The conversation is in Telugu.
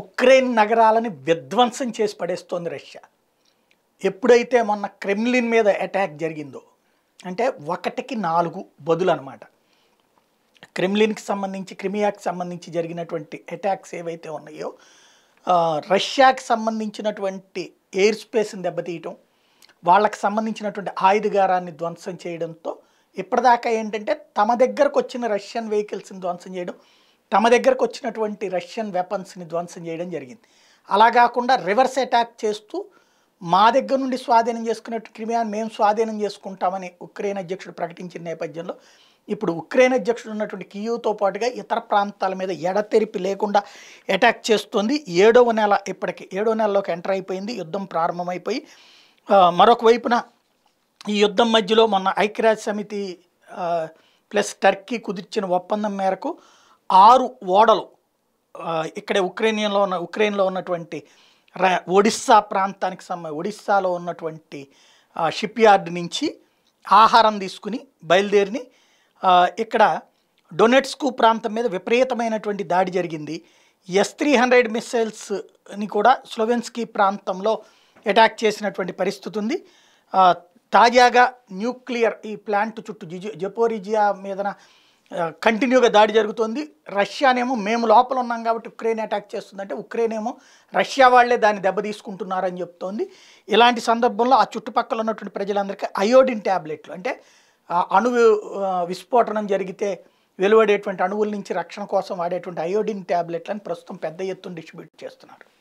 ఉక్రెయిన్ నగరాలని విధ్వంసం చేసి పడేస్తోంది రష్యా ఎప్పుడైతే మొన్న క్రెమ్లిన్ మీద అటాక్ జరిగిందో అంటే ఒకటికి నాలుగు బదులు అనమాట క్రెమ్లిన్కి సంబంధించి క్రిమియాకి సంబంధించి జరిగినటువంటి అటాక్స్ ఏవైతే ఉన్నాయో రష్యాకి సంబంధించినటువంటి ఎయిర్ స్పేస్ని దెబ్బతీయటం వాళ్ళకి సంబంధించినటువంటి ఆయుధగారాన్ని ధ్వంసం చేయడంతో ఇప్పటిదాకా ఏంటంటే తమ దగ్గరకు వచ్చిన రష్యన్ వెహికల్స్ని ధ్వంసం చేయడం తమ దగ్గరకు వచ్చినటువంటి రష్యన్ వెపన్స్ని ధ్వంసం చేయడం జరిగింది అలా కాకుండా రివర్స్ అటాక్ చేస్తూ మా దగ్గర నుండి స్వాధీనం చేసుకున్నట్టు క్రిమియాన్ మేము స్వాధీనం చేసుకుంటామని ఉక్రెయిన్ అధ్యక్షుడు ప్రకటించిన నేపథ్యంలో ఇప్పుడు ఉక్రెయిన్ అధ్యక్షుడు ఉన్నటువంటి కియూతో పాటుగా ఇతర ప్రాంతాల మీద ఎడతెరిపి లేకుండా అటాక్ చేస్తుంది ఏడవ నెల ఇప్పటికి ఏడవ నెలలోకి ఎంటర్ అయిపోయింది యుద్ధం ప్రారంభమైపోయి మరొక వైపున ఈ యుద్ధం మధ్యలో మొన్న ఐక్యరాజ్య సమితి ప్లస్ టర్కీ కుదిర్చిన ఒప్పందం మేరకు ఆరు ఓడలు ఇక్కడే ఉక్రేనియన్లో ఉన్న ఉక్రెయిన్లో ఉన్నటువంటి ఒడిస్సా ప్రాంతానికి సంబంధించి ఒడిస్సాలో ఉన్నటువంటి షిప్ యార్డ్ నుంచి ఆహారం తీసుకుని బయలుదేరిని ఇక్కడ డొనెట్స్కు ప్రాంతం మీద విపరీతమైనటువంటి దాడి జరిగింది ఎస్ త్రీ హండ్రెడ్ మిస్సైల్స్ని కూడా స్లోవెన్స్కీ ప్రాంతంలో అటాక్ చేసినటువంటి పరిస్థితి ఉంది తాజాగా న్యూక్లియర్ ఈ ప్లాంట్ చుట్టూ జిజి జపోరిజియా మీదన కంటిన్యూగా దాడి జరుగుతోంది రష్యానేమో మేము లోపల ఉన్నాం కాబట్టి ఉక్రెయిన్ అటాక్ చేస్తుందంటే ఉక్రెయిన్ ఏమో రష్యా వాళ్లే దాన్ని దెబ్బతీసుకుంటున్నారని చెప్తోంది ఇలాంటి సందర్భంలో ఆ చుట్టుపక్కల ఉన్నటువంటి ప్రజలందరికీ అయోడిన్ ట్యాబ్లెట్లు అంటే అణు విస్ఫోటనం జరిగితే వెలువడేటువంటి అణువుల నుంచి రక్షణ కోసం వాడేటువంటి అయోడిన్ ట్యాబ్లెట్లను ప్రస్తుతం పెద్ద ఎత్తున డిస్ట్రిబ్యూట్ చేస్తున్నారు